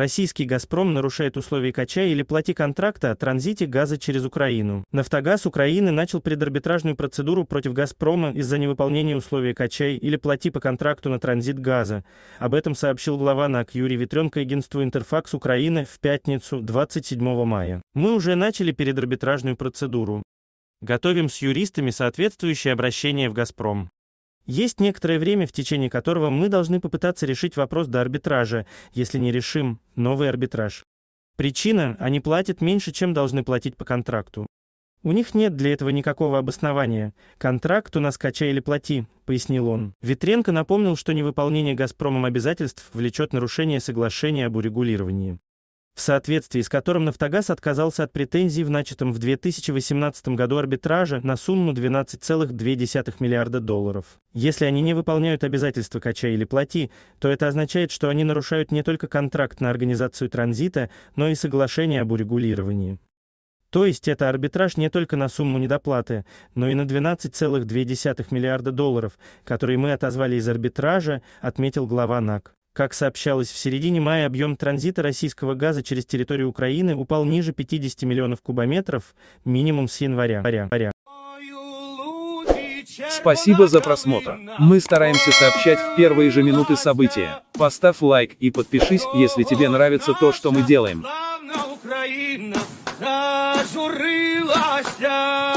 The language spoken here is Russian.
Российский «Газпром» нарушает условия кача или плати контракта о транзите газа через Украину. «Нафтогаз Украины» начал предарбитражную процедуру против «Газпрома» из-за невыполнения условий кача или плати по контракту на транзит газа. Об этом сообщил глава НАК Юрий Ветренко агентству «Интерфакс Украины» в пятницу 27 мая. «Мы уже начали предарбитражную процедуру. Готовим с юристами соответствующее обращение в «Газпром». Есть некоторое время, в течение которого мы должны попытаться решить вопрос до арбитража, если не решим новый арбитраж. Причина – они платят меньше, чем должны платить по контракту. У них нет для этого никакого обоснования. Контракт у нас качай или плати, пояснил он. Ветренко напомнил, что невыполнение Газпромом обязательств влечет нарушение соглашения об урегулировании в соответствии с которым «Нафтогаз» отказался от претензий в начатом в 2018 году арбитраже на сумму 12,2 миллиарда долларов. Если они не выполняют обязательства кача или плати», то это означает, что они нарушают не только контракт на организацию транзита, но и соглашение об урегулировании. То есть это арбитраж не только на сумму недоплаты, но и на 12,2 миллиарда долларов, которые мы отозвали из арбитража, отметил глава НАК. Как сообщалось, в середине мая объем транзита российского газа через территорию Украины упал ниже 50 миллионов кубометров, минимум с января. Спасибо за просмотр. Мы стараемся сообщать в первые же минуты события. Поставь лайк и подпишись, если тебе нравится то, что мы делаем. Україна зажурилася.